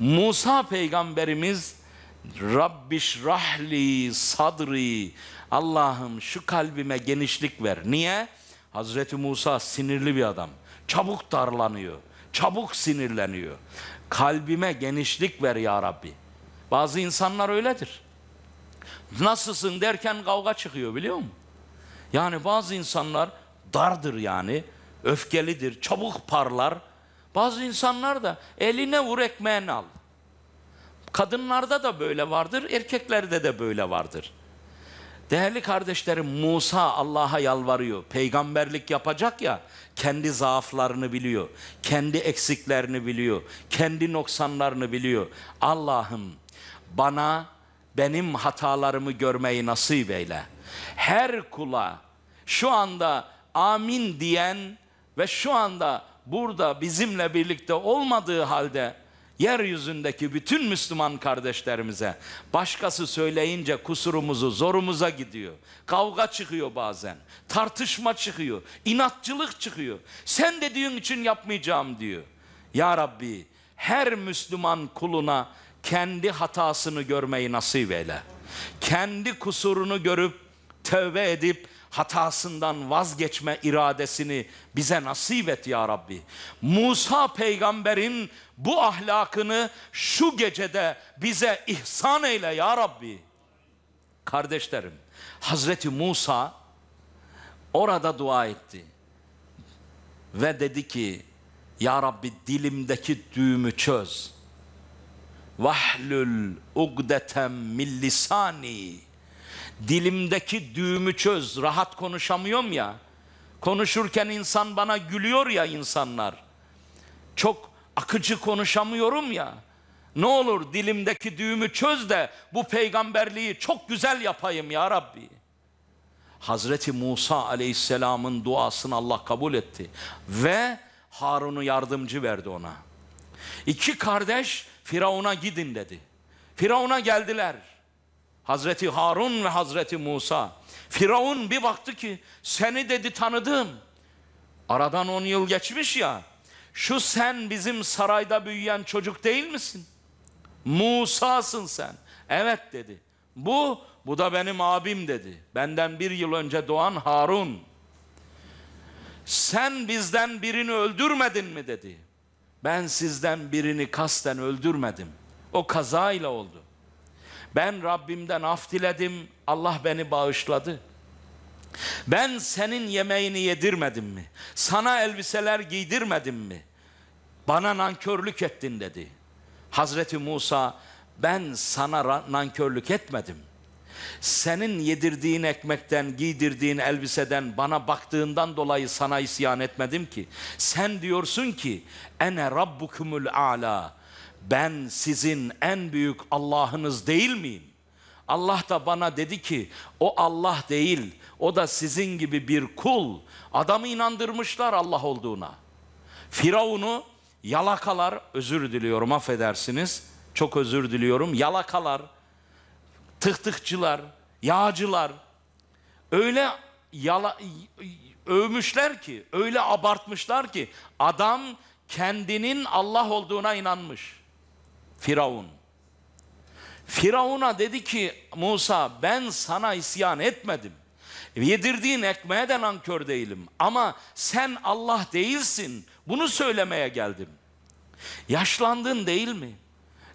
Musa peygamberimiz Rabbiş rahli sadri Allah'ım şu kalbime genişlik ver. Niye? Hazreti Musa sinirli bir adam. Çabuk darlanıyor. Çabuk sinirleniyor. Kalbime genişlik ver ya Rabbi. Bazı insanlar öyledir. Nasılsın derken kavga çıkıyor biliyor musun? Yani bazı insanlar dardır yani. Öfkelidir. Çabuk parlar. Bazı insanlar da eline vur ekmeğini al. Kadınlarda da böyle vardır, erkeklerde de böyle vardır. Değerli kardeşlerim Musa Allah'a yalvarıyor. Peygamberlik yapacak ya kendi zaaflarını biliyor. Kendi eksiklerini biliyor. Kendi noksanlarını biliyor. Allah'ım bana benim hatalarımı görmeyi nasip eyle. Her kula şu anda amin diyen ve şu anda burada bizimle birlikte olmadığı halde yeryüzündeki bütün Müslüman kardeşlerimize başkası söyleyince kusurumuzu zorumuza gidiyor. Kavga çıkıyor bazen. Tartışma çıkıyor. inatçılık çıkıyor. Sen dediğin için yapmayacağım diyor. Ya Rabbi her Müslüman kuluna kendi hatasını görmeyi nasip eyle. Kendi kusurunu görüp tövbe edip hatasından vazgeçme iradesini bize nasip et ya Rabbi. Musa peygamberin bu ahlakını şu gecede bize ihsan eyle ya Rabbi. Kardeşlerim, Hazreti Musa orada dua etti. Ve dedi ki, Ya Rabbi dilimdeki düğümü çöz. Vahlül ugdetem millisani. Dilimdeki düğümü çöz. Rahat konuşamıyorum ya. Konuşurken insan bana gülüyor ya insanlar. Çok akıcı konuşamıyorum ya. Ne olur dilimdeki düğümü çöz de bu peygamberliği çok güzel yapayım ya Rabbi. Hazreti Musa aleyhisselamın duasını Allah kabul etti. Ve Harun'u yardımcı verdi ona. İki kardeş Firavun'a gidin dedi. Firavun'a geldiler. Hazreti Harun ve Hazreti Musa. Firavun bir baktı ki seni dedi tanıdım. Aradan on yıl geçmiş ya. Şu sen bizim sarayda büyüyen çocuk değil misin? Musa'sın sen. Evet dedi. Bu, bu da benim abim dedi. Benden bir yıl önce doğan Harun. Sen bizden birini öldürmedin mi dedi. Ben sizden birini kasten öldürmedim. O kazayla oldu. Ben Rabbimden af diledim, Allah beni bağışladı. Ben senin yemeğini yedirmedim mi? Sana elbiseler giydirmedim mi? Bana nankörlük ettin dedi. Hazreti Musa ben sana nankörlük etmedim. Senin yedirdiğin ekmekten, giydirdiğin elbiseden, bana baktığından dolayı sana isyan etmedim ki. Sen diyorsun ki ene rabbukumul ala ben sizin en büyük Allah'ınız değil miyim? Allah da bana dedi ki o Allah değil o da sizin gibi bir kul. Adamı inandırmışlar Allah olduğuna. Firavun'u yalakalar özür diliyorum affedersiniz çok özür diliyorum yalakalar tıhtıkçılar yağcılar öyle yala, övmüşler ki öyle abartmışlar ki adam kendinin Allah olduğuna inanmış. Firavun. Firavun'a dedi ki Musa ben sana isyan etmedim. Yedirdiğin ekmeğe de nankör değilim. Ama sen Allah değilsin. Bunu söylemeye geldim. Yaşlandın değil mi?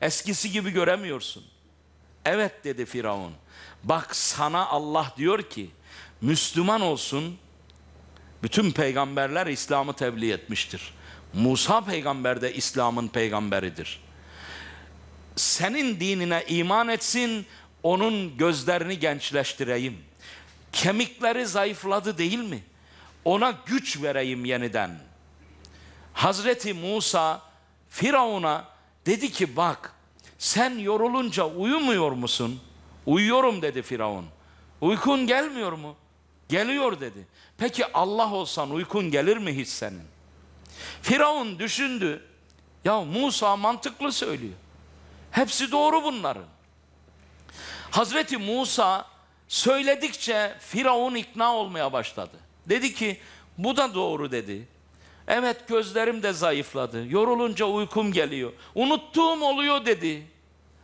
Eskisi gibi göremiyorsun. Evet dedi Firavun. Bak sana Allah diyor ki Müslüman olsun. Bütün peygamberler İslam'ı tebliğ etmiştir. Musa peygamber de İslam'ın peygamberidir senin dinine iman etsin, onun gözlerini gençleştireyim. Kemikleri zayıfladı değil mi? Ona güç vereyim yeniden. Hazreti Musa Firavun'a dedi ki bak sen yorulunca uyumuyor musun? Uyuyorum dedi Firavun. Uykun gelmiyor mu? Geliyor dedi. Peki Allah olsan uykun gelir mi hiç senin? Firavun düşündü. Ya Musa mantıklı söylüyor. Hepsi doğru bunların. Hazreti Musa söyledikçe Firavun ikna olmaya başladı. Dedi ki bu da doğru dedi. Evet gözlerim de zayıfladı. Yorulunca uykum geliyor. Unuttuğum oluyor dedi.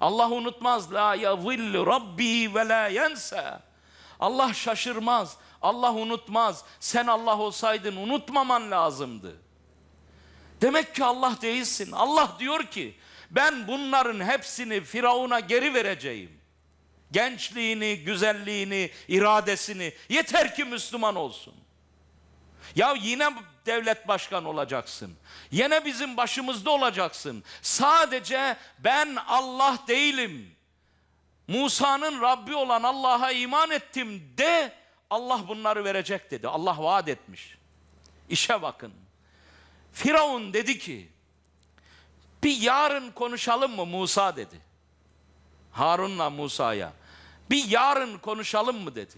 Allah unutmaz. La yazillu rabbi ve la yense. Allah şaşırmaz. Allah unutmaz. Sen Allah olsaydın unutmaman lazımdı. Demek ki Allah değilsin. Allah diyor ki ben bunların hepsini Firavun'a geri vereceğim. Gençliğini, güzelliğini, iradesini. Yeter ki Müslüman olsun. Ya yine devlet başkanı olacaksın. Yine bizim başımızda olacaksın. Sadece ben Allah değilim. Musa'nın Rabbi olan Allah'a iman ettim de Allah bunları verecek dedi. Allah vaat etmiş. İşe bakın. Firavun dedi ki bir yarın konuşalım mı Musa dedi. Harun'la Musa'ya. Bir yarın konuşalım mı dedi.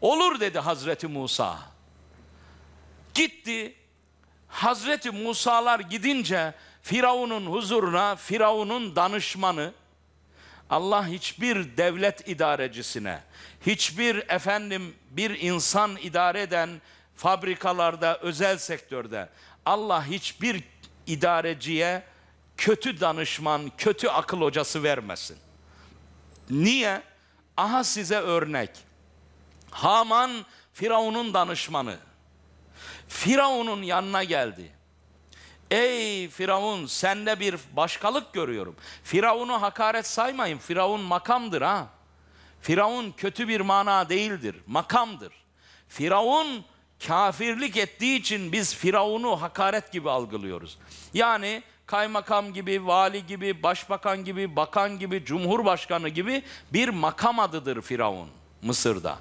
Olur dedi Hazreti Musa. Gitti. Hazreti Musa'lar gidince Firavun'un huzuruna Firavun'un danışmanı Allah hiçbir devlet idarecisine, hiçbir efendim bir insan idare eden fabrikalarda, özel sektörde Allah hiçbir idareciye kötü danışman, kötü akıl hocası vermesin. Niye? Aha size örnek. Haman Firavun'un danışmanı. Firavun'un yanına geldi. Ey Firavun sende bir başkalık görüyorum. Firavun'u hakaret saymayın. Firavun makamdır ha. Firavun kötü bir mana değildir. Makamdır. Firavun kafirlik ettiği için biz Firavun'u hakaret gibi algılıyoruz. Yani kaymakam gibi, vali gibi, başbakan gibi, bakan gibi, cumhurbaşkanı gibi bir makam adıdır Firavun Mısır'da.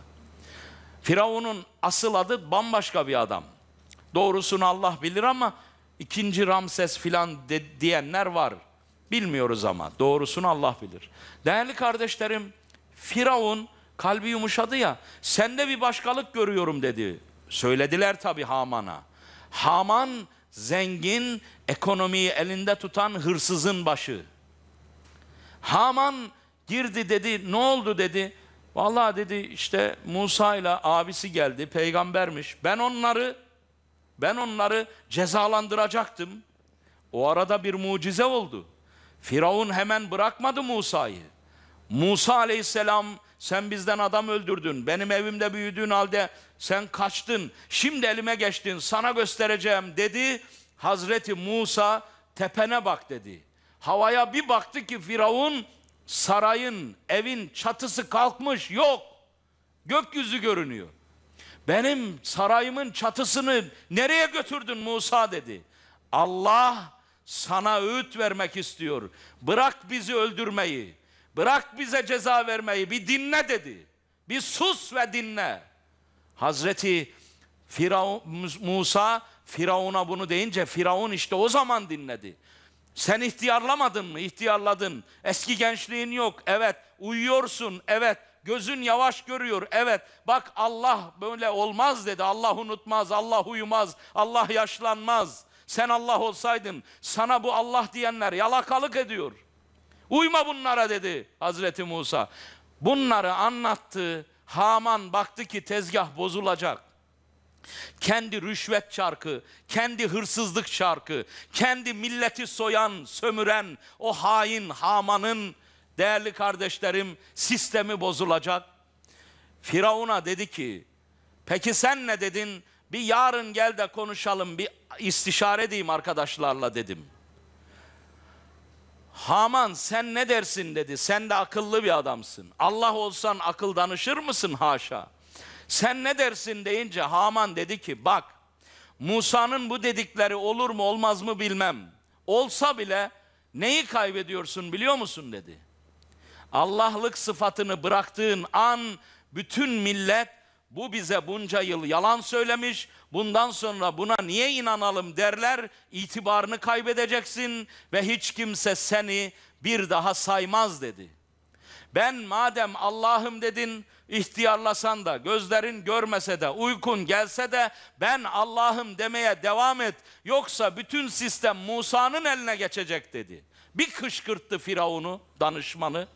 Firavun'un asıl adı bambaşka bir adam. Doğrusunu Allah bilir ama ikinci Ramses filan de, diyenler var. Bilmiyoruz ama doğrusunu Allah bilir. Değerli kardeşlerim, Firavun kalbi yumuşadı ya, sende bir başkalık görüyorum dedi. Söylediler tabi Haman'a. Haman zengin, ekonomiyi elinde tutan hırsızın başı. Haman girdi dedi, ne oldu dedi. Vallahi dedi işte Musa ile abisi geldi, peygambermiş. Ben onları ben onları cezalandıracaktım. O arada bir mucize oldu. Firavun hemen bırakmadı Musa'yı. Musa aleyhisselam sen bizden adam öldürdün. Benim evimde büyüdüğün halde sen kaçtın. Şimdi elime geçtin. Sana göstereceğim dedi. Hazreti Musa tepene bak dedi. Havaya bir baktı ki Firavun sarayın, evin çatısı kalkmış. Yok. Gökyüzü görünüyor. Benim sarayımın çatısını nereye götürdün Musa dedi. Allah sana öğüt vermek istiyor. Bırak bizi öldürmeyi. Bırak bize ceza vermeyi bir dinle dedi. Bir sus ve dinle. Hazreti Firavun, Musa Firavun'a bunu deyince Firavun işte o zaman dinledi. Sen ihtiyarlamadın mı? İhtiyarladın. Eski gençliğin yok. Evet. Uyuyorsun. Evet. Gözün yavaş görüyor. Evet. Bak Allah böyle olmaz dedi. Allah unutmaz. Allah uyumaz. Allah yaşlanmaz. Sen Allah olsaydın sana bu Allah diyenler yalakalık ediyor.'' Uyma bunlara dedi Hazreti Musa. Bunları anlattı. Haman baktı ki tezgah bozulacak. Kendi rüşvet çarkı, kendi hırsızlık çarkı, kendi milleti soyan, sömüren o hain Haman'ın değerli kardeşlerim sistemi bozulacak. Firavun'a dedi ki, peki sen ne dedin? Bir yarın gel de konuşalım, bir istişare edeyim arkadaşlarla dedim.'' Haman sen ne dersin dedi. Sen de akıllı bir adamsın. Allah olsan akıl danışır mısın haşa. Sen ne dersin deyince Haman dedi ki bak Musa'nın bu dedikleri olur mu olmaz mı bilmem. Olsa bile neyi kaybediyorsun biliyor musun dedi. Allah'lık sıfatını bıraktığın an bütün millet bu bize bunca yıl yalan söylemiş, bundan sonra buna niye inanalım derler, itibarını kaybedeceksin ve hiç kimse seni bir daha saymaz dedi. Ben madem Allah'ım dedin, ihtiyarlasan da, gözlerin görmese de, uykun gelse de ben Allah'ım demeye devam et. Yoksa bütün sistem Musa'nın eline geçecek dedi. Bir kışkırttı Firavun'u, danışmanı.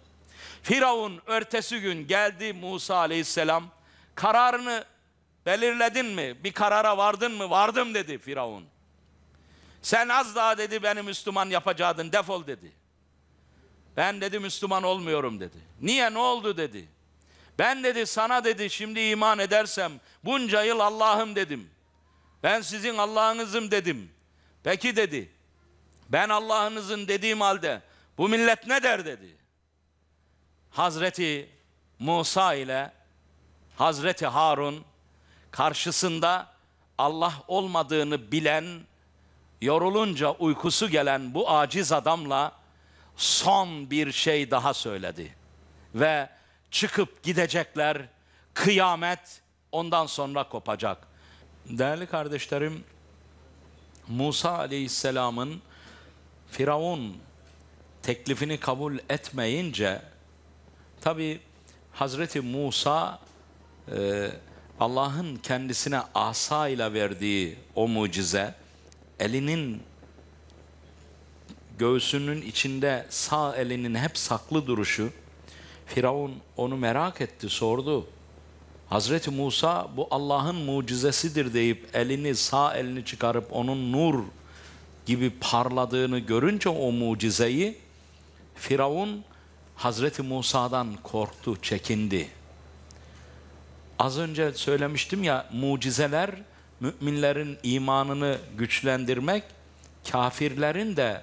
Firavun örtesi gün geldi Musa aleyhisselam kararını belirledin mi? Bir karara vardın mı? Vardım dedi Firavun. Sen az daha dedi beni Müslüman yapacaktın defol dedi. Ben dedi Müslüman olmuyorum dedi. Niye ne oldu dedi. Ben dedi sana dedi şimdi iman edersem bunca yıl Allah'ım dedim. Ben sizin Allah'ınızım dedim. Peki dedi. Ben Allah'ınızın dediğim halde bu millet ne der dedi. Hazreti Musa ile Hazreti Harun karşısında Allah olmadığını bilen, yorulunca uykusu gelen bu aciz adamla son bir şey daha söyledi. Ve çıkıp gidecekler, kıyamet ondan sonra kopacak. Değerli kardeşlerim, Musa aleyhisselamın Firavun teklifini kabul etmeyince, tabi Hazreti Musa e, Allah'ın kendisine asayla verdiği o mucize elinin göğsünün içinde sağ elinin hep saklı duruşu Firavun onu merak etti sordu. Hazreti Musa bu Allah'ın mucizesidir deyip elini sağ elini çıkarıp onun nur gibi parladığını görünce o mucizeyi Firavun Hazreti Musa'dan korktu, çekindi. Az önce söylemiştim ya mucizeler müminlerin imanını güçlendirmek, kafirlerin de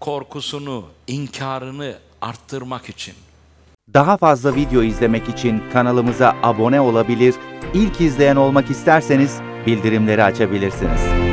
korkusunu, inkarını arttırmak için. Daha fazla video izlemek için kanalımıza abone olabilir, ilk izleyen olmak isterseniz bildirimleri açabilirsiniz.